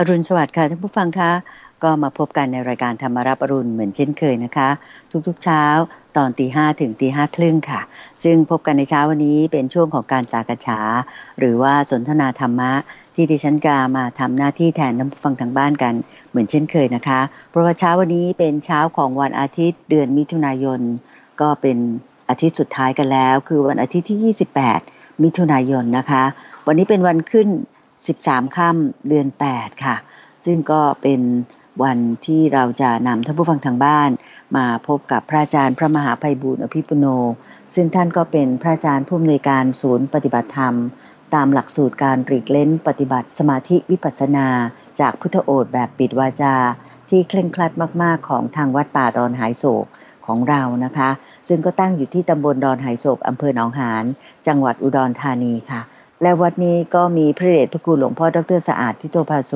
อรุณสวัสดิ์ค่ะท่านผู้ฟังคะก็มาพบกันในรายการธรรมรับอรุณเหมือนเช่นเคยนะคะ ทุกๆเช้าตอนตีห้าถึงตีห้าครึ่งค่ะ ซึ่งพบกันในเช้าวันนี้เป็นช่วงของการจากระฉาหรือว่าสนทนาธรรมะที่ดิฉันกามาทำหน้าที่แทนท่านผู้ฟังทางบ้านกันเหมือนเช่นเคยนะคะเพราะว่าเช้าวันนี้เป็นเช้าของวันอาทิตย์เดือนมิถุนายนก็เป็นอาทิตย์สุดท้ายกันแล้ว คือวันอาทิตย์ที่ 28 มิถุนายนนะคะ วันนี้เป็นวันขึ้น13 ค่ำเดือน8ค่ะ ซึ่งก็เป็นวันที่เราจะนำท่านผู้ฟังทางบ้านมาพบกับพระอาจารย์พระมหาภัยบุ์อภิปุโน ซึ่งท่านก็เป็นพระอาจารย์ผู้อำนวยการศูนย์ปฏิบัติธรรม ตามหลักสูตรการรีกเล้นปฏิบัติสมาธิวิปัสสนาจากพุทธโอษฐ์แบบปิดวาจา ที่เคร่งครัดมากๆของทางวัดป่าดอนหายโศกของเรานะคะซึ่งก็ตั้งอยู่ที่ตำบลดอนหายโศกอำเภอหนองหานจังหวัดอุดรธานีค่ะและวัดนี้ก็มีพระเดชพระคุณหลวงพ่อดรสะอาดทิโตภาโส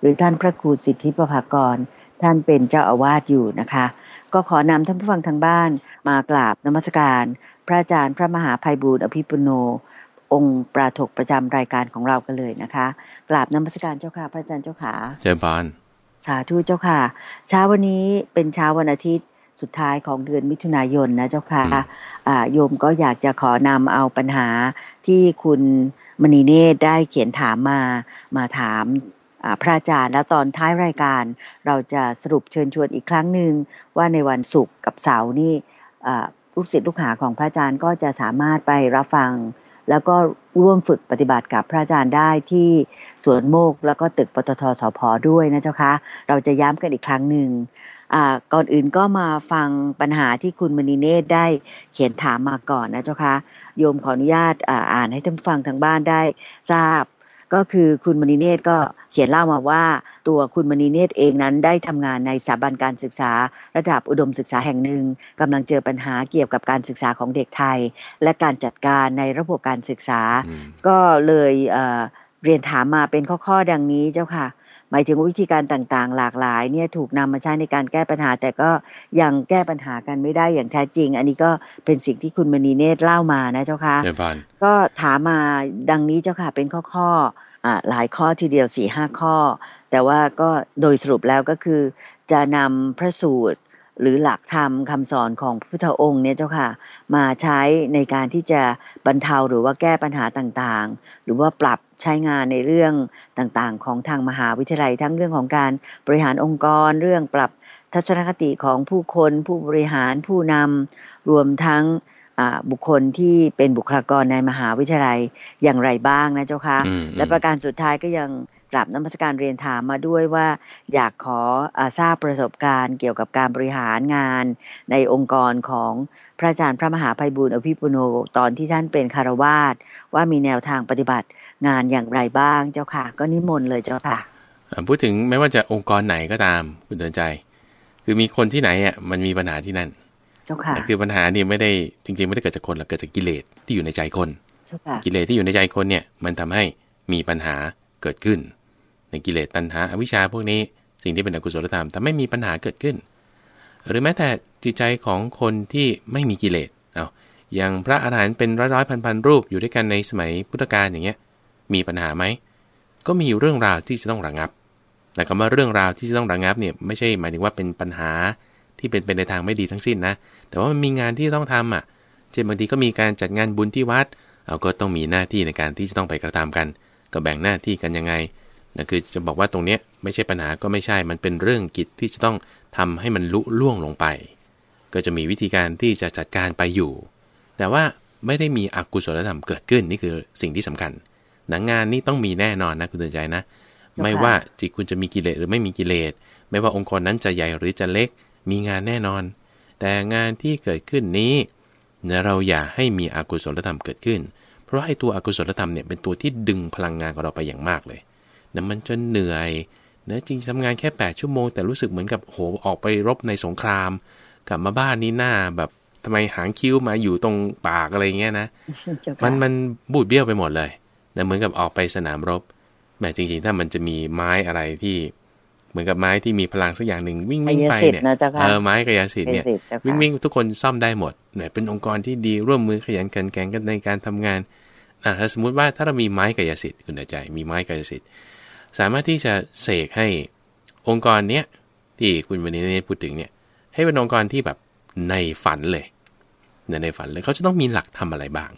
หรือท่านพระครูสิทธิประภากรท่านเป็นเจ้าอาวาสอยู่นะคะ ก็ขอนำท่านผู้ฟังทางบ้านมากราบนมัสการ พระอาจารย์พระมหาภัยบูรณ์อภิปุโน องค์ปราถกประจำรายการของเรากันเลยนะคะกราบนมัสการเจ้าค่ะ พระอาจารย์เจ้าขาเจ้าบานสาธุเจ้าค่ะเช้าวันนี้เป็นเช้าวันอาทิตย์สุดท้ายของเดือนมิถุนายนนะเจ้าค่ะโยมก็อยากจะขอนำเอาปัญหาที่คุณมณีเนตรได้เขียนถามมา มาถามพระอาจารย์ แล้วตอนท้ายรายการ เราจะสรุปเชิญชวนอีกครั้งหนึ่งว่าในวันศุกร์กับเสาร์นี่ลูกศิษย์ลูกหาของพระอาจารย์ก็จะสามารถไปรับฟัง แล้วก็ร่วมฝึกปฏิบัติกับพระอาจารย์ได้ที่สวนโมกแล้วก็ตึกปตทสพด้วยนะเจ้าคะเราจะย้ำกันอีกครั้งหนึ่งก่อนอื่นก็มาฟังปัญหาที่คุณมณีเนตรได้เขียนถามมาก่อนนะเจ้าคะโยมขออนุญาตอ่านให้ท่านฟังทางบ้านได้ทราบก็คือคุณมณีเนตรก็เขียนเล่ามาว่า ตัวคุณมณีเนตรเองนั้นได้ทำงานในสถาบันการศึกษา ระดับอุดมศึกษาแห่งหนึ่ง กำลังเจอปัญหาเกี่ยวกับการศึกษาของเด็กไทย และการจัดการในระบบการศึกษา ก็เลยเรียนถามมาเป็นข้อๆดังนี้เจ้าค่ะหมายถึงวิธีการต่างๆ หลากหลายเนี่ยถูกนำมาใช้ในการแก้ปัญหาแต่ก็ยังแก้ปัญหากันไม่ได้อย่างแท้จริง อันนี้ก็เป็นสิ่งที่คุณมณีเนตรเล่ามานะเจ้าค่ะก็ถามมาดังนี้เจ้าค่ะเป็นข้อๆอหลายข้อทีเดียวสี่ห้าข้อ แต่ว่าก็โดยสรุปแล้วก็คือจะนำพระสูตรหรือหลักธรรมคำสอนของพระพุทธองค์เนี่ยเจ้าค่ะมาใช้ในการที่จะบรรเทาหรือว่าแก้ปัญหาต่างๆ หรือว่าปรับใช้งานในเรื่องต่างๆ ของทางมหาวิทยาลัย ทั้งเรื่องของการบริหารองค์กร เรื่องปรับทัศนคติของผู้คนผู้บริหารผู้นำรวมทั้งบุคคลที่เป็นบุคลากรในมหาวิทยาลัยอย่างไรบ้างนะเจ้าค่ะและประการสุดท้ายก็ยังกลับนมัสการเรียนถามมาด้วยว่า อยากขอทราบประสบการณ์เกี่ยวกับการบริหารงาน ในองค์กรของพระอาจารย์พระมหาภัยบุญอภิปุโนตอนที่ท่านเป็นคารวาสว่ามีแนวทางปฏิบัติงานอย่างไรบ้างเจ้าค่ะ ก็นิมนต์เลยเจ้าค่ะพูดถึงไม่ว่าจะองค์กรไหนก็ตามคุณเดินใจ คือมีคนที่ไหนอ่ะมันมีปัญหาที่นั่นเจ้าค่ะคือปัญหานี่ไม่ได้จริงๆ ไม่ได้เกิดจากคนหรอกเกิดจากกิเลสที่อยู่ในใจคนกิเลสที่อยู่ในใจคนเนี่ยมันทำให้มีปัญหาเกิดขึ้นในกิเลสตัณหาอวิชชาพวกนี้สิ่งที่เป็นอกุศลธรรมแต่ไม่มีปัญหาเกิดขึ้น หรือแม้แต่จิตใจของคนที่ไม่มีกิเลสเอาอย่างพระอาหารหันต์เป็นร้อยร้อยพันพันรูปอยู่ด้วยกันในสมัยพุทธกาลอย่างเงี้ยมีปัญหาไหม ก็มีเรื่องราวที่จะต้องระงงับแต่คำว่าเรื่องราวที่จะต้องระงงับเนี่ยไม่ใช่หมายถึงว่าเป็นปัญหาที่เป็นไปนในทางไม่ดีทั้งสิ้นนะแต่ว่ามันมีงานที่ต้องทำอ่ะเช่นบางทีก็มีการจัดงานบุญที่วัดเราก็ต้องมีหน้าที่ในการที่จะต้องไปกระทำกันก็แบ่งหน้าที่กันยังไงนะคือจะบอกว่าตรงนี้ไม่ใช่ปัญหาก็ไม่ใช่ มันเป็นเรื่องกิจที่จะต้องทำให้มันลุล่วงลงไป ก็จะมีวิธีการที่จะจัดการไปอยู่ แต่ว่าไม่ได้มีอกุศลธรรมเกิดขึ้น นี่คือสิ่งที่สำคัญหนังงานนี่ต้องมีแน่นอนนะคุณเตือนใจนะ ไม่ว่าจิตคุณจะมีกิเลสหรือไม่มีกิเลส ไม่ว่าองค์กรนั้นจะใหญ่หรือจะเล็ก มีงานแน่นอน แต่งานที่เกิดขึ้นนี้ เราอย่าให้มีอกุศลธรรมเกิดขึ้น เพราะให้ตัวอกุศลธรรมเนี่ยเป็นตัวที่ดึงพลังงานของเราไปอย่างมากเลยนะมันจนเหนื่อยนะจริงทำงานแค่8ชั่วโมงแต่รู้สึกเหมือนกับโหออกไปรบในสงครามกลับมาบ้านนี่หน้าแบบทำไมหางคิ้วมาอยู่ตรงปากอะไรเงี้ยนะมันมันบูดเบี้ยวไปหมดเลยนะเหมือนกับออกไปสนามรบแหมจริงๆถ้ามันจะมีไม้อะไรที่เหมือนกับไม้ที่มีพลังสักอย่างหนึ่งวิ่งวิ่งไปเนี่ยเออไม้กายสิทธิ์เนี่ยวิ่งวิ่งทุกคนซ่อมได้หมดเนี่ยเป็นองค์กรที่ดีร่วมมือขยันกันแกงกันในการทำงานอ่าถ้าสมมุติว่าถ้าเรามีไม้กายสิทธิ์คุณใจมีไม้กายสิทธิ์สามารถที่จะเสกให้องค์กรเนี้ยที่คุณวันนี้พูดถึงเนี่ยให้เป็นองค์กรที่แบบในฝันเลย ในฝันเลยเขาจะต้องมีหลักทำอะไรบ้าง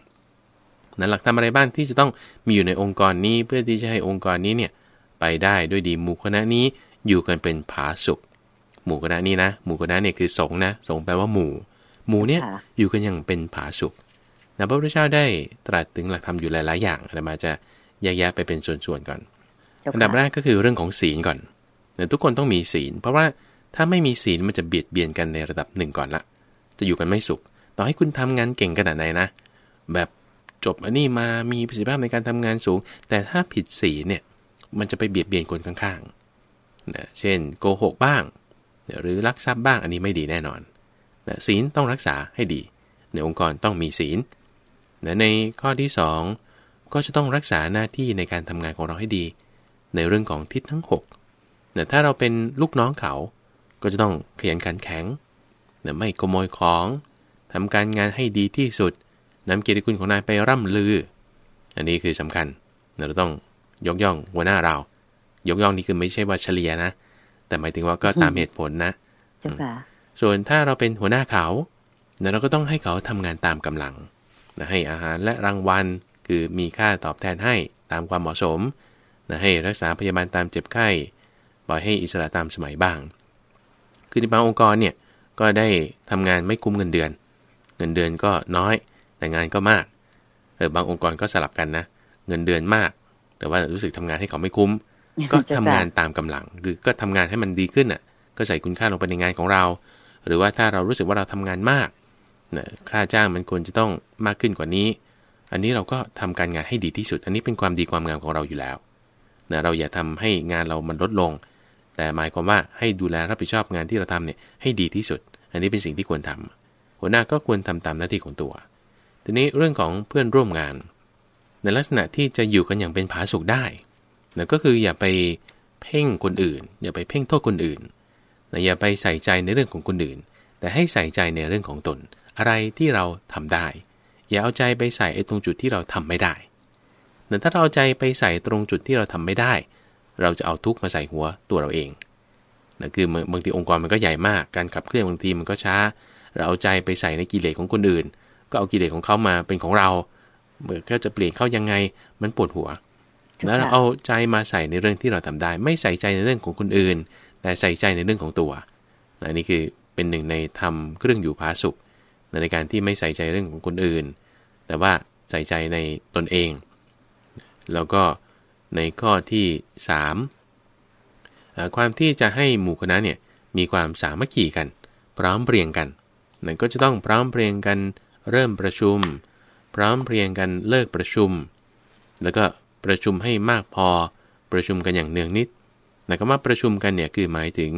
นั้นหลักทำอะไรบ้างที่จะต้องมีอยู่ในองค์กรนี้เพื่อที่จะให้องค์กรนี้เนี่ยไปได้ด้วยดีหมู่คณะนี้อยู่กันเป็นผาสุข หมู่คณะนี้นะหมู่คณะเนี่ยคือสงนะสงแปลว่าหมู่หมู่เนี่ย อยู่กันอย่างเป็นผาสุขนะพระพุทธเจ้าได้ตรัสถึงหลักธรรมอยู่หลายๆ อย่างอาตมาจะแยกๆไปเป็นส่วนๆก่อนอันดับแรกก็คือเรื่องของศีลก่อนเนี่ยทุกคนต้องมีศีล เพราะว่าถ้าไม่มีศีลมันจะเบียดเบียนกันในระดับหนึ่งก่อนละ จะอยู่กันไม่สุข ต่อให้คุณทำงานเก่งขนาดไหนนะ แบบจบอันนี้มามีประสิทธิภาพในการทำงานสูง แต่ถ้าผิดศีลเนี่ย มันจะไปเบียดเบียนคนข้างๆนะเช่นโกหกบ้าง หรือลักทรัพย์บ้าง อันนี้ไม่ดีแน่นอนศีลต้องรักษาให้ดี ในองค์กรต้องมีศีลนะในข้อที่ 2 ก็จะต้องรักษาหน้าที่ในการทำงานของเราให้ดีในเรื่องของทิศทั้ง6นะถ้าเราเป็นลูกน้องเขา ก็จะต้องขยันขันแข็งนะไม่ขโมยของ ทำการงานให้ดีที่สุด นำเกียรติคุณของนายไปร่ำลือ อันนี้คือสำคัญ เราต้องยกย่องหัวหน้าเรา ยกย่องนี่คือไม่ใช่ว่าเฉลี่ยนะ แต่หมายถึงว่าก็ตามเหตุผลนะส่วนถ้าเราเป็นหัวหน้าเขา เราก็ต้องให้เขาทำงานตามกำลัง ให้อาหารและรางวัล คือมีค่าตอบแทนให้ตามความเหมาะสมนะให้รักษาพยาบาลตามเจ็บไข้ปล่อยให้อิสระตามสมัยบ้าง คือในบางองค์กรเนี่ยก็ได้ทำงานไม่คุ้มเงินเดือน เงินเดือนก็น้อย แต่งานก็มากเออบางองค์กรก็สลับกันนะ เงินเดือนมาก แต่ว่ารู้สึกทำงานให้เขาไม่คุ้ม ก็ทำงานตามกำลังคือก็ทำงานให้มันดีขึ้นอ่ะ ก็ใส่คุณค่าลงไปในงานของเรา หรือว่าถ้าเรารู้สึกว่าเราทำงานมากนะค่าจ้างมันควรจะต้องมากขึ้นกว่านี้ อันนี้เราก็ทำการงานให้ดีที่สุด อันนี้เป็นความดีความงามของเราอยู่แล้วนะเราอย่าทำให้งานเรามันลดลง แต่หมายความว่าให้ดูแลรับผิดชอบงานที่เราทำเนี่ยให้ดีที่สุด อันนี้เป็นสิ่งที่ควรทำ หัวหน้าก็ควรทำตามหน้าที่ของตัว ทีนี้เรื่องของเพื่อนร่วมงาน ในลักษณะที่จะอยู่กันอย่างเป็นผาสุกได้นะก็คืออย่าไปเพ่งคนอื่น อย่าไปเพ่งโทษคนอื่นนะอย่าไปใส่ใจในเรื่องของคนอื่น แต่ให้ใส่ใจในเรื่องของตน อะไรที่เราทำได้ อย่าเอาใจไปใส่ไอ้ตรงจุดที่เราทำไม่ได้แต่ถ้าเราใจไปใส่ตรงจุดที่เราทำไม่ได้ เราจะเอาทุกข์มาใส่หัวตัวเราเองนะคือบางทีองค์กรมันก็ใหญ่มาก การขับเคลื่อนบางทีมันก็ช้า เราเอาใจไปใส่ในกิเลสขของคนอื่น ก็เอากิเลสของเขามาเป็นของเรา เมื่อเขาจะเปลี่ยนเข้ายังไงมันปวดหัว แล้วเราเอาใจมาใส่ในเรื่องที่เราทำได้ ไม่ใส่ใจในเรื่องของคนอื่น แต่ใส่ใจในเรื่องของตัวนะนี่คือเป็นหนึ่งในธรรมเครื่องอยู่พาสุข ในการที่ไม่ใส่ใจเรื่องของคนอื่น แต่ว่าใส่ใจในตนเองแล้วก็ในข้อที่ 3 ความที่จะให้หมู่คณะเนี่ยมีความสามัคคีกัน พร้อมเพรียงกันนั่นก็จะต้องพร้อมเพรียงกันเริ่มประชุม พร้อมเพรียงกันเลิกประชุม แล้วก็ประชุมให้มากพอประชุมกันอย่างเนืองนิดแต่ก็มาประชุมกันเนี่ยคือหมายถึง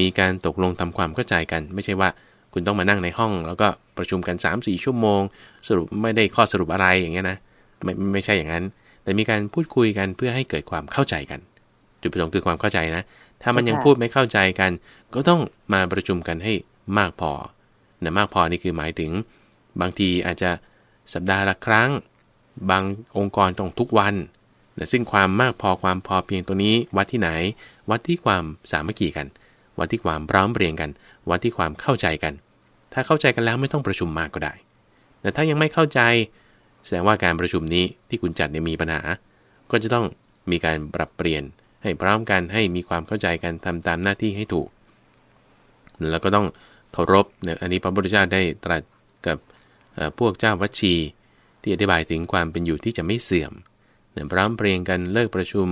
มีการตกลงทำความเข้าใจกัน ไม่ใช่ว่าคุณต้องมานั่งในห้อง แล้วก็ประชุมกัน 3-4ชั่วโมงสรุปไม่ได้ข้อสรุปอะไรอย่างเงี้ยนะไม่ไม่ใช่อย่างนั้นแต่มีการพูดคุยกันเพื่อให้เกิดความเข้าใจกัน จุดประสงค์คือความเข้าใจนะ ถ้ามันยังพูดไม่เข้าใจกัน ก็ต้องมาประชุมกันให้มากพอนะมากพอนี่คือหมายถึงบางทีอาจจะสัปดาห์ละครั้ง บางองค์กรต้องทุกวันนะซึ่งความมากพอความพอเพียงตัวนี้ วัดที่ไหน วัดที่ความสามัคคีกัน วัดที่ความพร้อมเรียงกัน วัดที่ความเข้าใจกัน ถ้าเข้าใจกันแล้วไม่ต้องประชุมมากก็ได้ แต่ถ้ายังไม่เข้าใจแสดงว่าการประชุมนี้ที่คุณจัดเนี่ยมีปัญหา ก็จะต้องมีการปรับเปลี่ยน ให้พร้อมกันให้มีความเข้าใจกันทำตามหน้าที่ให้ถูก แล้วก็ต้องเคารพเนี่ยอันนี้พระพุทธเจ้าได้ตรัสกับพวกเจ้าวัชี ที่อธิบายถึงความเป็นอยู่ที่จะไม่เสื่อม เนี่ยพร้อมเพรียงกันเลิกประชุม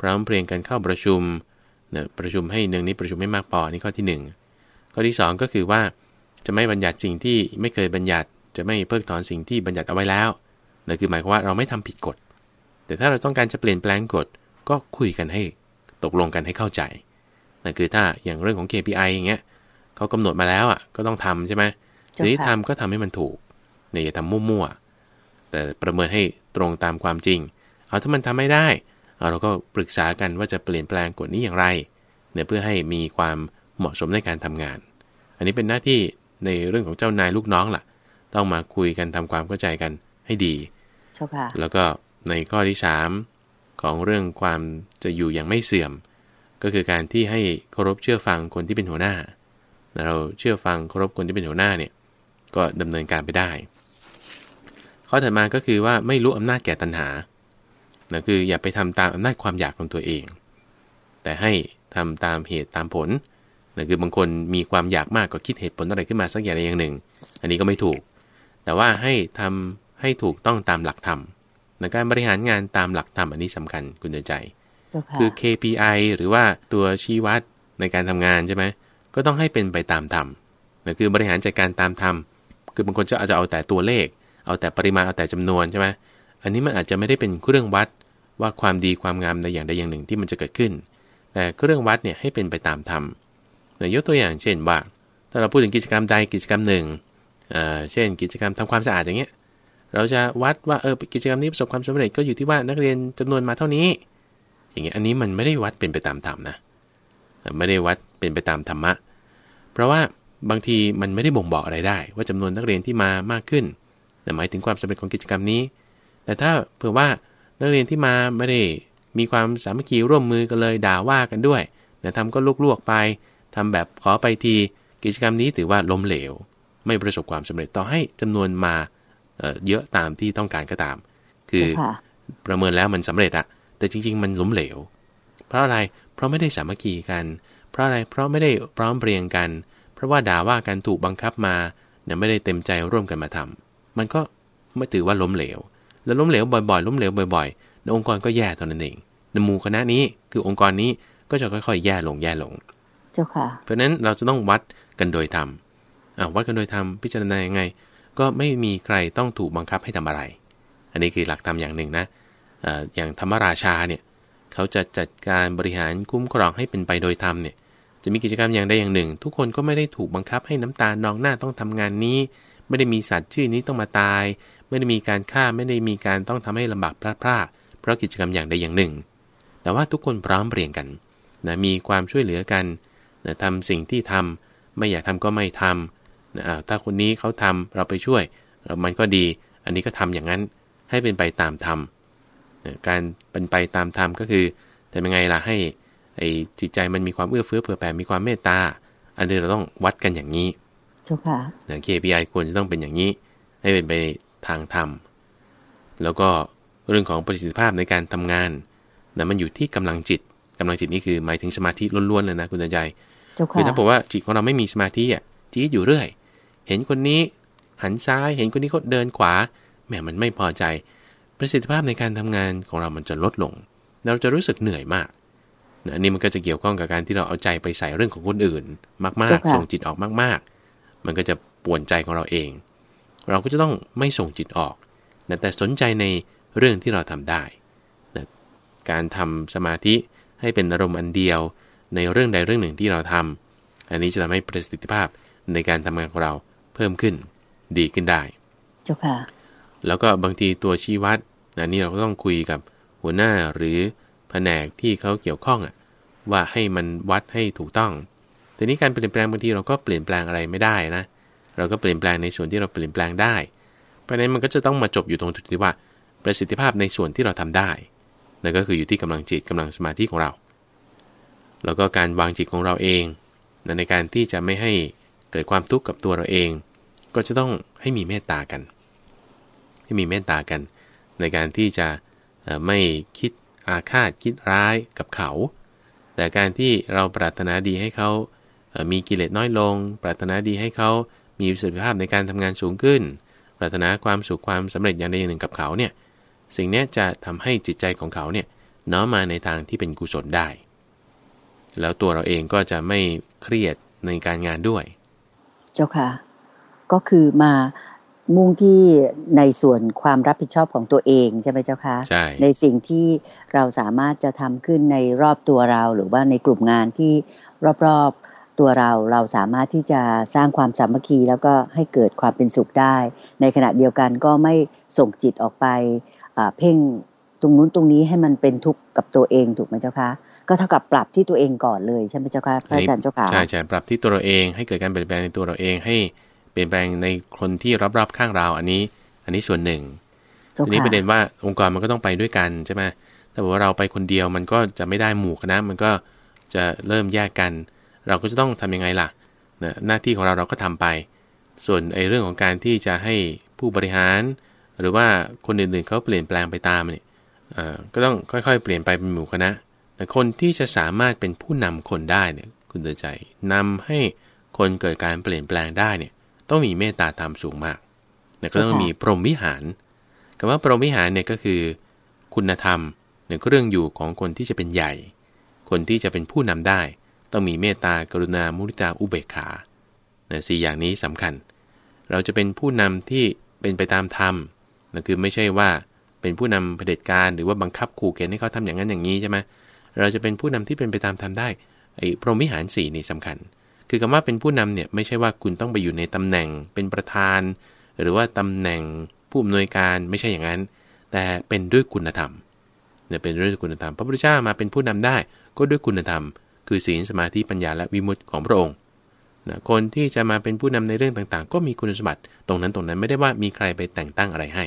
พร้อมเพรียงกันเข้าประชุม เนี่ยประชุมให้หนึ่งนี้ประชุมไม่มากพอนี่ข้อที่ 1 ข้อที่ 2 ก็คือว่าจะไม่บัญญัติสิ่งที่ไม่เคยบัญญัติ จะไม่เพิกถอนสิ่งที่บัญญัติเอาไว้แล้วนั่นคือหมายความว่าเราไม่ทำผิดกฎ แต่ถ้าเราต้องการจะเปลี่ยนแปลงกฎ ก็คุยกันให้ตกลงกันให้เข้าใจนั่นคือถ้าอย่างเรื่องของ KPI อย่างเงี้ยเขากำหนดมาแล้วอ่ะ ก็ต้องทำใช่ไหมหรือทำก็ทำให้มันถูก เนี่ยอย่าทำมั่วๆแต่ประเมินให้ตรงตามความจริง เอาถ้ามันทำไม่ได้เอาเราก็ปรึกษากันว่าจะเปลี่ยนแปลงกฎนี้อย่างไร เนี่ยเพื่อให้มีความเหมาะสมในการทำงาน อันนี้เป็นหน้าที่ในเรื่องของเจ้านายลูกน้องล่ะ ต้องมาคุยกันทำความเข้าใจกันให้ดีจ้าค่ะแล้วก็ในข้อที่สามของเรื่องความจะอยู่อย่างไม่เสื่อม ก็คือการที่ให้เคารพเชื่อฟังคนที่เป็นหัวหน้า เราเชื่อฟังเคารพคนที่เป็นหัวหน้าเนี่ยก็ดำเนินการไปได้ ข้อถัดมาก็คือว่าไม่รู้อำนาจแก่ตัณหาคืออย่าไปทำตามอำนาจความอยากของตัวเอง แต่ให้ทำตามเหตุตามผลคือบางคนมีความอยากมากก็คิดเหตุผลอะไรขึ้นมาสักอย่างใดอย่างหนึ่ง อันนี้ก็ไม่ถูก แต่ว่าให้ทำให้ถูกต้องตามหลักธรรมในการบริหารงานตามหลักธรรมอันนี้สำคัญคุณเดินใจคือ KPI หรือว่าตัวชี้วัดในการทำงานใช่ไหมก็ต้องให้เป็นไปตามธรรมคือบริหารจัดการตามธรรมคือบางคนจะอาจจะเอาแต่ตัวเลข เอาแต่ปริมาณเอาแต่จำนวนใช่ไหมอันนี้มันอาจจะไม่ได้เป็นเครื่องวัดว่าความดีความงามในอย่างใดอย่างหนึ่งที่มันจะเกิดขึ้น แต่เครื่องวัดเนี่ยให้เป็นไปตามธรรมนยกตัวอย่างเช่นว่า ถ้าเราพูดถึงกิจกรรมใดกิจกรรมหนึ่งเช่น กิจกรรมทำความสะอาดอย่างเงี้ยเราจะวัดว่าเออกิจกรรมนี้ประสบความสำเร็จก็อยู่ที่ว่านักเรียนจำนวนมาเท่านี้ อย่างเงี้ยอันนี้มันไม่ได้วัดเป็นไปตามธรรมนะไม่ได้วัดเป็นไปตามธรรมะ เพราะว่าบางทีมันไม่ได้บ่งบอกอะไรได้ว่าจำนวนนักเรียนที่มามากขึ้นหมายถึงความสำเร็จของกิจกรรมนี้ แต่ถ้าเผื่อว่านักเรียนที่มาไม่ได้มีความสามัคคีร่วมมือกันเลยด่าว่ากันด้วยแต่ทำก็ลวกๆไป ทำแบบขอไปทีกิจกรรมนี้ถือว่าล้มเหลว ไม่ประสบความสำเร็จต่อให้จำนวนมาเยอะตามที่ต้องการก็ตาม คือประเมินแล้วมันสำเร็จอะ แต่จริง ๆ มันล้มเหลว เพราะอะไร เพราะไม่ได้สามัคคีกัน เพราะอะไร เพราะไม่ได้พร้อมเพรียงกัน เพราะว่าด่าว่ากันถูกบังคับมาเนี่ยไม่ได้เต็มใจร่วมกันมาทำ มันก็ไม่ถือว่าล้มเหลว แล้วล้มเหลวบ่อยๆล้มเหลวบ่อยๆในองค์กรก็แย่ตอนนั้นเองในหมู่คณะนี้คือองค์กรนี้ก็จะค่อยๆ แย่ลงแย่ลง เจ้าค่ะเพราะนั้นเราจะต้องวัดกันโดยธรรมวัดกันโดยธรรมพิจารณายังไงก็ไม่มีใครต้องถูกบังคับให้ทำอะไร อันนี้คือหลักธรรมอย่างหนึ่งนะอย่างธรรมราชาเนี่ยเขาจะจัดการบริหารคุ้มครองให้เป็นไปโดยธรรมเนี่ย จะมีกิจกรรมอย่างใดอย่างหนึ่ง ทุกคนก็ไม่ได้ถูกบังคับให้น้ำตาลนองหน้าต้องทำงานนี้ ไม่ได้มีสัตว์ชื่อนี้ต้องมาตาย ไม่ได้มีการฆ่า ไม่ได้มีการต้องทำให้ลำบากพลาดพลาดเพราะกิจกรรมอย่างใดอย่างหนึ่ง แต่ว่าทุกคนพร้อมเปลี่ยนกันนะมีความช่วยเหลือกันนะทำสิ่งที่ทำ ไม่อยากทำก็ไม่ทำนะถ้าคนนี้เขาทำเราไปช่วย เรา มันก็ดี อันนี้ก็ทำอย่างนั้นให้เป็นไปตามธรรมนะการเป็นไปตามธรรมก็คือทำยังไงล่ะ ให้ไอจิตใจมันมีความเอื้อเฟื้อเผื่อแผ่ มีความเมตตา อันนี้เราต้องวัดกันอย่างนี้เจ้าค่ะนะ KPI ควรจะต้องเป็นอย่างนี้ ให้เป็นไปทางธรรมแล้วก็เรื่องของประสิทธิภาพในการทำงานนะมันอยู่ที่กำลังจิต กำลังจิตนี่คือหมายถึงสมาธิล้วนๆเลยนะคุณตาใจคือถ้าบอกว่าจิตของเราไม่มีสมาธิอ่ะจิตอยู่เรื่อยเห็นคนนี้หันซ้ายเห็นคนนี้เขาเดินขวาแหมมันไม่พอใจประสิทธิภาพในการทำงานของเรามันจะลดลง เราจะรู้สึกเหนื่อยมากอันนี้มันก็จะเกี่ยวข้องกับการที่เราเอาใจไปใส่เรื่องของคนอื่น มากๆ ส่งจิตออกมากๆ มันก็จะป่วนใจของเราเอง เราก็จะต้องไม่ส่งจิตออก แต่สนใจในเรื่องที่เราทำได้ การทำสมาธิให้เป็นอารมณ์อันเดียวในเรื่องใดเรื่องหนึ่งที่เราทำ อันนี้จะทำให้ประสิทธิภาพในการทำงานของเราเพิ่มขึ้นดีขึ้นได้ เจ้าค่ะแล้วก็บางทีตัวชี้วัดนะนี่เราก็ต้องคุยกับหัวหน้าหรือแผนกที่เขาเกี่ยวข้องอะว่าให้มันวัดให้ถูกต้อง แต่นี้การเปลี่ยนแปลงบางทีเราก็เปลี่ยนแปลงอะไรไม่ได้นะเราก็เปลี่ยนแปลงในส่วนที่เราเปลี่ยนแปลงได้เพราะนั้นมันก็จะต้องมาจบอยู่ตรงจุดที่ว่าประสิทธิภาพในส่วนที่เราทำได้นั่นก็คืออยู่ที่กำลังจิตกำลังสมาธิของเรา แล้วก็การวางจิตของเราเอง ในการที่จะไม่ให้เกิดความทุกข์กับตัวเราเอง ก็จะต้องให้มีเมตตากัน ให้มีเมตตากัน ในการที่จะไม่คิดอาฆาตคิดร้ายกับเขา แต่การที่เราปรารถนาดีให้เขามีกิเลสน้อยลง ปรารถนาดีให้เขามีประสิทธิภาพในการทำงานสูงขึ้น ปรารถนาความสุขความสำเร็จอย่างใดอย่างหนึ่งกับเขาเนี่ย สิ่งนี้จะทำให้จิตใจของเขาเนี่ยน้อมมาในทางที่เป็นกุศลได้ แล้วตัวเราเองก็จะไม่เครียดในการงานด้วยเจ้าค่ะ ก็คือมามุ่งที่ในส่วนความรับผิดชอบของตัวเองใช่ไหมเจ้าคะใช่ในสิ่งที่เราสามารถจะทำขึ้นในรอบตัวเราหรือว่าในกลุ่มงานที่รอบๆตัวเรา เราสามารถที่จะสร้างความสามัคคีแล้วก็ให้เกิดความเป็นสุขได้ ในขณะเดียวกันก็ไม่ส่งจิตออกไปเพ่งตรงนู้นตรงนี้ให้มันเป็นทุกข์กับตัวเองถูกไหมเจ้าคะก็เท่ากับปรับที่ตัวเองก่อนเลยใช่ไหมเจ้าค่ะพระอาจารย์เจ้าค่ะใช่ใช่ปรับที่ตัวเราเองให้เกิดการเปลี่ยนแปลงในตัวเราเอง ให้เปลี่ยนแปลงในคนที่รับรับข้างเราอันนี้อันนี้ส่วนหนึ่งทีนี้ประเด็นว่าองค์กรมันก็ต้องไปด้วยกันใช่ไหมแต่ว่าเราไปคนเดียวมันก็จะไม่ได้หมู่คณะมันก็จะเริ่มแยกกัน เราก็จะต้องทำยังไงล่ะหน้าที่ของเราเราก็ทำไป ส่วนไอ้เรื่องของการที่จะให้ผู้บริหาร หรือว่าคนอื่นๆเขาเปลี่ยนแปลงไปตามเนี่ยก็ต้องค่อยๆเปลี่ยนไปเป็นหมู่คณะคนที่จะสามารถเป็นผู้นำคนได้เนี่ย คุณเตือนใจ นำให้คนเกิดการเปลี่ยนแปลงได้เนี่ย ต้องมีเมตตาธรรมสูงมากแต่ก็ต้องมีพรหมวิหารคำว่าพรหมวิหารเนี่ยก็คือ คุณธรรม หน่เรื่องอยู่ของคนที่จะเป็นใหญ่ คนที่จะเป็นผู้นำได้ ต้องมีเมตตากรุณา มุริตา อุเบกขาสี่อย่างนี้สำคัญ เราจะเป็นผู้นำที่เป็นไปตามธรรมนั่นคือไม่ใช่ว่าเป็นผู้นำเผด็จการ หรือว่าบังคับขู่เข็นให้เขาทำอย่างนั้นอย่างนี้ใช่ไหมเราจะเป็นผู้นำที่เป็นไปตามธรรมได้ ไอ้พรหมิหารสี่นี่สำคัญ คือคาว่าเป็นผู้นำเนี่ยไม่ใช่ว่าคุณต้องไปอยู่ในตำแหน่ง เป็นประธาน หรือว่าตำแหน่งผู้อำนวยการไม่ใช่อย่างนั้น แต่เป็นด้วยคุณธรรม เนี่ยเป็นด้วยคุณธรรม พระพุทธเจ้ามาเป็นผู้นำได้ก็ด้วยคุณธรรม คือศีลสมาธิปัญญาและวิมุตติของพระองค์นะคนที่จะมาเป็นผู้นำในเรื่องต่างๆ ก็มีคุณสมบัติ ตรงนั้นตรงนั้นไม่ได้ว่ามีใครไปแต่งตั้งอะไรให้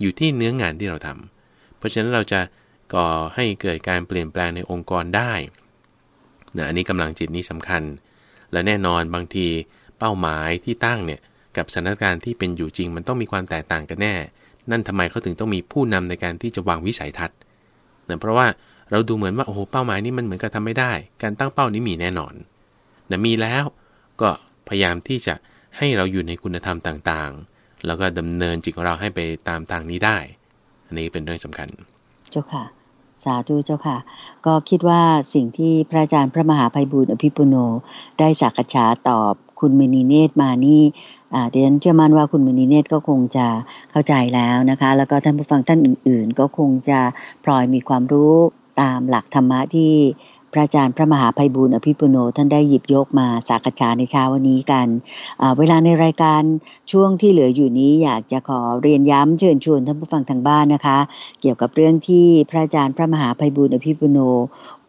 อยู่ที่เนื้องงานที่เราทำ เพราะฉะนั้นเราจะก่อให้เกิดการเปลี่ยนแปลงในองค์กรได้ นะ อันนี้กำลังจิตนี้สำคัญ และแน่นอนบางทีเป้าหมายที่ตั้งเนี่ย กับสถานการณ์ที่เป็นอยู่จริง มันต้องมีความแตกต่างกันแน่ นั่นทำไมเขาถึงต้องมีผู้นำในการที่จะวางวิสัยทัศน์นะเพราะว่าเราดูเหมือนว่าโอ้โหเป้าหมายนี้มันเหมือนกับทำไม่ได้ การตั้งเป้านี้มีแน่นอนนะมีแล้ว ก็พยายามที่จะให้เราอยู่ในคุณธรรมต่าง ๆ แล้วก็ดำเนินจิตของเราให้ไปตามทางนี้ได้ อันนี้เป็นเรื่องสำคัญเจ้าค่ะ สาธุเจ้าค่ะ ก็คิดว่าสิ่งที่พระอาจารย์พระมหาภัยบุญอภิปุโน ได้สักษาตอบคุณมินีเนตมานี่เดี๋ยวฉันเชื่อมั่นว่าคุณมินีเนตก็คงจะเข้าใจแล้วนะคะ แล้วก็ท่านผู้ฟังท่านอื่นๆก็คงจะพลอยมีความรู้ตามหลักธรรมะที่ระอาจารย์พระมหาภัยบุญอภิปุโนท่านได้หยิบยกมาสักกาในเช้าวันนี้กัน เวลาในรายการช่วงที่เหลืออยู่นี้อยากจะขอเรียนย้ำเชิญชวนท่านผู้ฟังทางบ้านนะคะ เกี่ยวกับเรื่องที่พระอาจารย์พระมหาภัยบุญอภิปุโน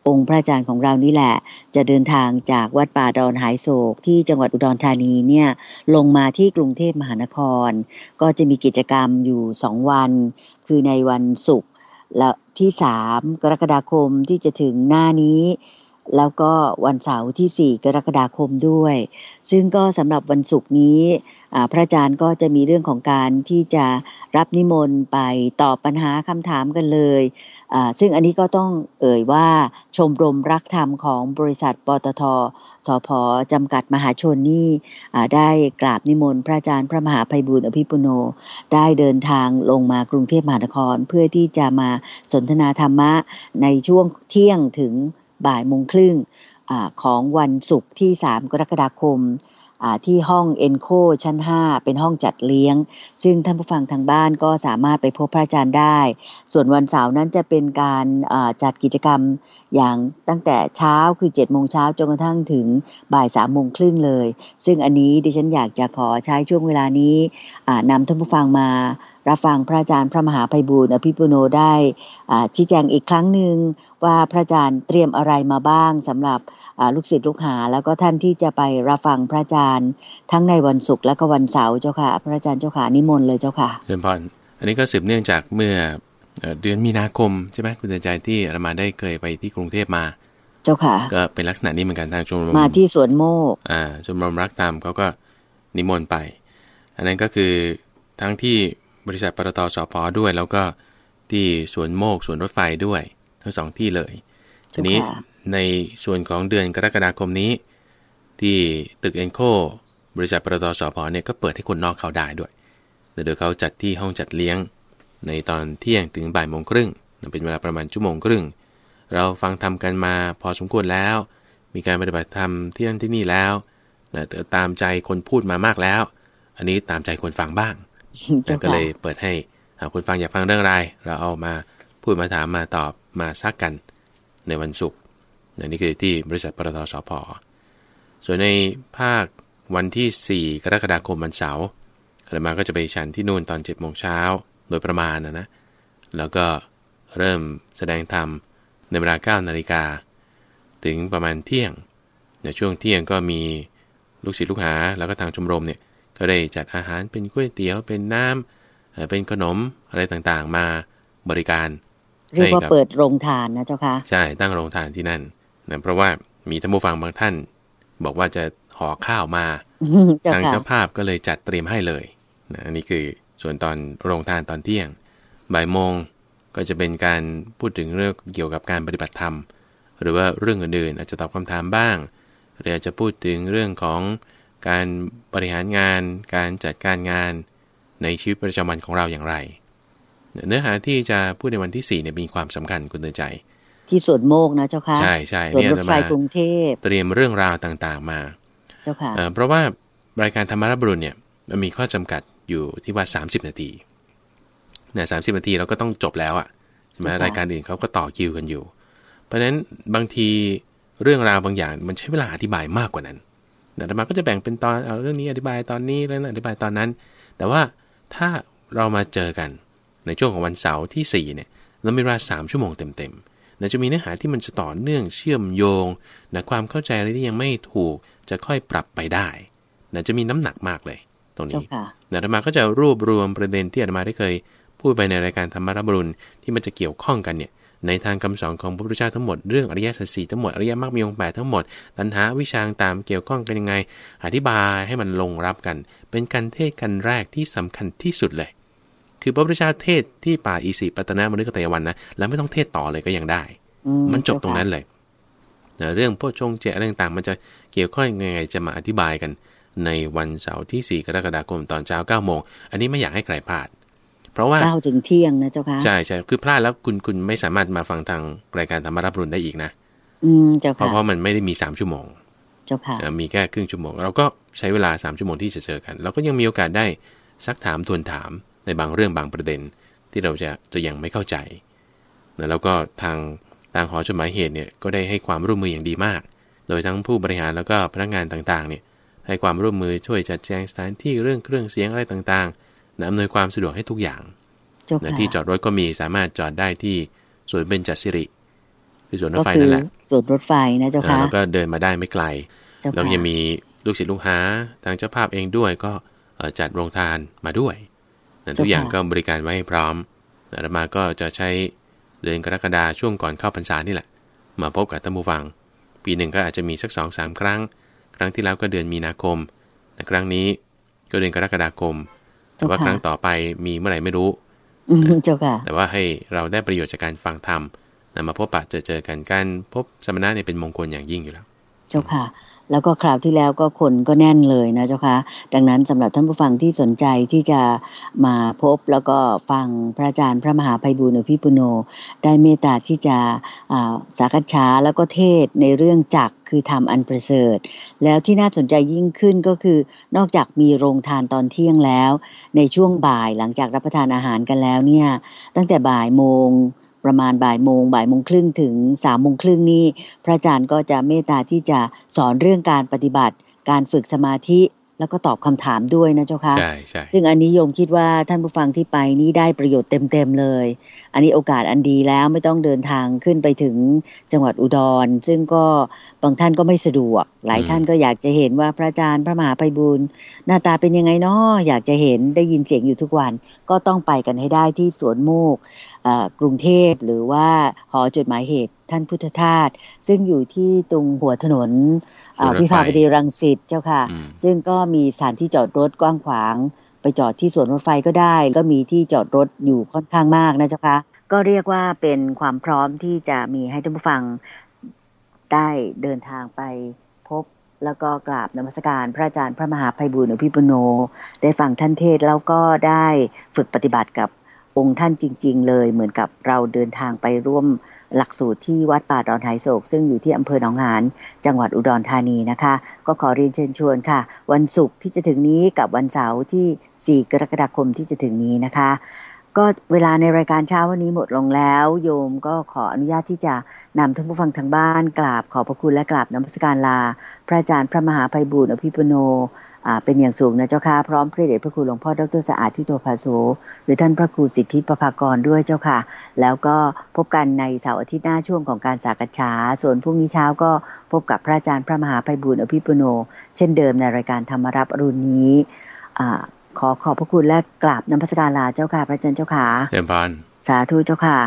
องค์พระอาจารย์ของเรานี่แหละจะเดินทางจากวัดป่าดอนหายโศก ที่จังหวัดอุดรธานีเนี่ยลงมาที่กรุงเทพมหานคร ก็จะมีกิจกรรมอยู่สองวัน คือในวันศุกร์แล้วที่สามกรกฎาคมที่จะถึงหน้านี้ แล้วก็วันเสาร์ที่สี่กรกฎาคมด้วย ซึ่งก็สำหรับวันศุกร์นี้ พระอาจารย์ก็จะมีเรื่องของการที่จะรับนิมนต์ไปตอบปัญหาคำถามกันเลยซึ่งอันนี้ก็ต้องเอ่ยว่าชมรมรักธรรมของบริษัทปตทสพจำกัดมหาชนนี่ได้กราบนิมนต์ พระอาจารย์พระมหาภัยบุญอภิปุโน ได้เดินทางลงมากรุงเทพมหานครเพื่อที่จะมาสนทนาธรรมะในช่วงเที่ยงถึงบ่ายโมงครึ่งของวันศุกร์ที่ 3 กรกฎาคมที่ห้องเอ็นโคชั้น 5 เป็นห้องจัดเลี้ยง ซึ่งท่านผู้ฟังทางบ้านก็สามารถไปพบพระอาจารย์ได้ ส่วนวันเสาร์นั้นจะเป็นการจัดกิจกรรมอย่างตั้งแต่เช้าคือ7จ็ดโมงเช้าจนกระทั่งถึงบ่ายสามโมงครึ่งเลย ซึ่งอันนี้ดิฉันอยากจะขอใช้ช่วงเวลานี้นำท่านผู้ฟังมารับฟังพระอาจารย์พระมหาภัยบูลอภิปุโนได้ชี้แจงอีกครั้งหนึ่งว่าพระอาจารย์เตรียมอะไรมาบ้างสำหรับลูกศิษย์ลูกหา แล้วก็ท่านที่จะไปรับฟังพระอาจารย์ทั้งในวันศุกร์และก็วันเสาร์เจ้าค่ะ พระอาจารย์เจ้าค่ะนิมนต์เลยเจ้าค่ะเรียนพนอันนี้ก็สืบเนื่องจากเมื่อเดือนมีนาคมใช่ไหมคุณเตือนใจที่เรามาได้เคยไปที่กรุงเทพมาเจ้าค่ะ ก็เป็นลักษณะนี้เหมือนกันทางชมรมมาที่สวนโมกอ่าชมรมรักตามเขาก็นิมนต์ไป อันนั้นก็คือทั้งที่บริษัทปตทสพด้วย แล้วก็ที่สวนโมกสวนรถไฟด้วย ทั้งสองที่เลยทีนี้ในส่วนของเดือนกรกฎาคมนี้ ที่ตึกเอ็นโค บริษัทปตทสพเนี่ย ก็เปิดให้คนนอกเข้าได้ด้วยโดยเขาจัดที่ห้องจัดเลี้ยงในตอนเที่ยงถึงบ่ายโมงครึ่งนเป็นเวลาประมาณชั่วโมงครึ่ง เราฟังทำกันมาพอสมควรแล้ว มีการปฏิบัติธรรมที่นั่นที่นี่แล้วตามใจคนพูดมามากแล้ว อันนี้ตามใจคนฟังบ้างก็เลยเปิดให้คุณฟังอยากฟังเรื่องอะไร เราเอามาพูดมาถามมาตอบมาซักกันในวันศุกร์นี่คือที่บริษัทปตทสพส่วนในภาควันที่ 4 กรกฎาคมวันเสาร์ขรามาก็จะไปฉันที่นู่นตอน7จ็ดโมงเช้าโดยประมาณนะนะ แล้วก็เริ่มแสดงธรรมในเวลา9นาฬิกา ถึงประมาณเที่ยง ในช่วงเที่ยงก็มีลูกศิษย์ลูกหาแล้วก็ทางชมรมเนี่ยก็ได้จัดอาหารเป็นก๋วยเตี๋ยวเป็นน้ำเป็นขนมอะไรต่างๆมาบริการ เรียกว่าเปิดโรงทานนะเจ้าค่ะใช่ตั้งโรงทานที่นั่นนะเพราะว่ามีท่านผู้ฟังบางท่านบอกว่าจะห่อข้าวมาทางเจ้าภาพก็เลยจัดเตรียมให้เลยนะอันนี้คือส่วนตอนโรงทานตอนเที่ยงบ่ายโมงก็จะเป็นการพูดถึงเรื่องเกี่ยวกับการปฏิบัติธรรม หรือว่าเรื่องอื่นๆอาจจะตอบคำถามบ้างหรืออาจจะพูดถึงเรื่องของการบริหารงานการจัดการงานในชีวิตประจำวันของเราอย่างไร เนื้อหาที่จะพูดในวันที่สี่เนี่ยมีความสำคัญคุณเตือนใจ ที่สวนโมกนะเจ้าค่ะใช่ใช่สวนรถไฟกรุงเทพเตรียมเรื่องราวต่าง ๆมาเจ้าค่ะเพราะว่า รายการธรรมารบรุณเนี่ยมันมีข้อจำกัดอยู่ที่ว่าสสามิบนาทีเนี่ยสานาทีเราก็ต้องจบแล้วอะ่ะใช่ไหมรายการอื่นเขาก็ต่อคิวกันอยู่ เพราะฉะนั้นบางทีเรื่องราวบางอย่างมันใช้เวลาอธิบายมากกว่านั้นอาตมาก็จะแบ่งเป็นตอน เอาเรื่องนี้อธิบายตอนนี้แล้วอธิบายตอนนั้น แต่ว่าถ้าเรามาเจอกันในช่วงของวันเสาร์ที่4เนี่ยเราม่เวลามชั่วโมงเต็มๆนะจะมีเนื้อหาที่มันจะต่อเนื่องเชื่อมโยงนะความเข้าใจอะไรที่ยังไม่ถูกจะค่อยปรับไปได้นะจะมีน้ำหนักมากเลยตรงนี้นะธรรมาก็จะรวบรวมประเด็นที่อาตมาได้เคย พูดไปในรายการธรรมารับรุนที่มันจะเกี่ยวข้องกันเนี่ยในทางคำสอนของพระพุทธเจ้าทั้งหมดเรื่องอริยสัจสีทั้งหมด อริยมรรคมีองค์แปดทั้งหมดตัณหาวิชางตามเกี่ยวข้องกันยังไง อธิบายให้มันลงรับกัน เป็นการเทศกันแรกที่สำคัญที่สุด เลย คือพระพุทธเจ้าเทศที่ป่าอีสีปัตนามฤคตยวันนะแล้วไม่ต้องเทศต่อเลยก็ยังได้ มันจบตรงนั้นเลยเรื่องพโพชงเจอะไรต่างๆมันจะเกี่ยวข้องยังไงจะมาอธิบายกัน ในวันเสาร์ที่ 4 กรกฎาคมตอนเช้า9โมงอันนี้ไม่อยากให้ใครพลาดเพราะว่าเก้าถึงเที่ยงนะเจ้าค่ะใช่ใช่คือพลาดแล้วคุณคุณไม่สามารถมาฟังทางรายการธรรมรับรุนได้อีกนะอืมเจ้าค่ะเพราะเพราะมันไม่ได้มีสามชั่วโมง เจ้าค่ะมีแค่ครึ่งชั่วโมง เราก็ใช้เวลาสามชั่วโมงที่จะเจอกันเราก็ยังมีโอกาสได้ซักถามทวนถามในบางเรื่องบางประเด็น ที่เราจะจะยังไม่เข้าใจ แล้วก็ทางทางหอจดหมายเหตุเนี่ยก็ได้ให้ความร่วมมืออย่างดีมาก โดยทั้งผู้บริหารแล้วก็พนักงานต่างๆ เนี่ย ให้ความร่วมมือช่วยจัดแจงสถานที่เรื่องเครื่องเสียงอะไรต่าง ๆอำนวยความสะดวกให้ทุกอย่างนะที่จอดรถก็มีสามารถจอดได้ที่สวนเบญจศิริคือสวนรถไฟนั่นแหละสวนรถไฟนะเจ้าค่ะ แล้วก็เดินมาได้ไม่ไกลแล้วยังมีลูกศิษย์ลูกหาทางเจ้าภาพเองด้วยก็จัดโรงทานมาด้วย ทุกอย่างก็บริการไว้พร้อมอาตมาก็จะใช้เดือนกรกฎาช่วงก่อนเข้าพรรษานี่แหละ มาพบกับตัมบูฟัง ปีหนึ่งก็อาจจะมีสักสองสามครั้ง ครั้งที่แล้วก็เดือนมีนาคม แต่ครั้งนี้ก็เดือนกรกฎาคมแต่ว่าครั้งต่อไปมีเมื่อไหร่ไม่รู้เจ้าค่ะแต่ว่าให้เราได้ประโยชน์จากการฟังธรรมนำมาพบปะเจอเจอกันการพบสมณะเนี่ยเป็นมงคลอย่างยิ่งอยู่แล้วเจ้าค่ะแล้วก็คราวที่แล้วก็คนก็แน่นเลยนะ เจ้าคะดังนั้นสำหรับท่านผู้ฟังที่สนใจที่จะมาพบ แล้วก็ฟังพระอาจารย์พระมหาภัยบุญอภิปุโน ได้เมตตาที่จะสักัชาแล้วก็เทศในเรื่องจักคือทำอันประเสริฐแล้วที่น่าสนใจยิ่งขึ้นก็คือนอกจากมีโรงทานตอนเที่ยงแล้ว ในช่วงบ่ายหลังจากรับประทานอาหารกันแล้วเนี่ยตั้งแต่บ่ายโมงประมาณบ่ายโมงบ่ายโมงครึ่งถึงสามโมงครึ่งนี้ พระอาจารย์ก็จะเมตตาที่จะสอนเรื่องการปฏิบัติ การฝึกสมาธิแล้วก็ตอบคำถามด้วยนะเจ้าค่ะใช่ใช่ซึ่งอันนี้โยมคิดว่าท่านผู้ฟังที่ไปนี้ได้ประโยชน์เต็มๆเลย อันนี้โอกาสอันดีแล้วไม่ต้องเดินทางขึ้นไปถึงจังหวัดอุดรซึ่งก็บางท่านก็ไม่สะดวกหลายท่านก็อยากจะเห็นว่าพระอาจารย์พระมหาไพบูลหน้าตาเป็นยังไงเนาะอยากจะเห็นได้ยินเสียงอยู่ทุกวัน ก็ต้องไปกันให้ได้ที่สวนโมกกรุงเทพหรือว่าหอจดหมายเหตุท่านพุทธทาสซึ่งอยู่ที่ตรงหัวถนนวิภาวดีรังสิตเจ้าค่ะซึ่งก็มีสถานที่จอดรถกว้างขวาง ไปจอดที่สวนรถไฟก็ได้ ก็มีที่จอดรถอยู่ค่อนข้างมากนะเจ้าค่ะก็เรียกว่าเป็นความพร้อมที่จะมีให้ท่านผู้ฟังได้เดินทางไปแล้วก็กราบนมัสการพระอาจารย์พระมหาภัยบุญหลวพี่ปุโน ได้ฟังท่านเทศแล้วก็ได้ฝึกปฏิบัติกับองค์ท่านจริงๆเลยเหมือนกับเราเดินทางไปร่วม หลักสูตรที่วัดป่าดอนไหโศก ซึ่งอยู่ที่อำเภอหนองหาน จังหวัดอุดรธานีนะคะ ก็ขอเรียนเชิญชวนค่ะ วันศุกร์ที่จะถึงนี้กับวันเสาร์ที่ 4 กรกฎาคมที่จะถึงนี้นะคะก็เวลาในรายการเช้าวันนี้หมดลงแล้ว โยมก็ขออนุญาตที่จะนำท่านผู้ฟังทางบ้านกราบขอพระคุณและกราบน้อมสการลา พระอาจารย์พระมหาภัยบุญอภิปุโน เป็นอย่างสูงนะเจ้าค่ะพร้อมพระเดชพระคุณหลวงพ่อดรสะอาดที่ตัวพาโซหรือท่านพระครูสิทธิประภากรด้วยเจ้าค่ะ แล้วก็พบกันในเสาร์อาทิตย์หน้าช่วงของการสักษาส่วนพรุ่งนี้เช้าก็พบกับพระอาจารย์พระมหาภัยบุญอภิปุโน เช่นเดิมในรายการธรรมรับรุนนี้ขอขอบพระคุณและกราบนมัสการลาเจ้าค่ะพระเจ้าเจ้าค่ะเจริญพนสาธุเจ้าค่ะ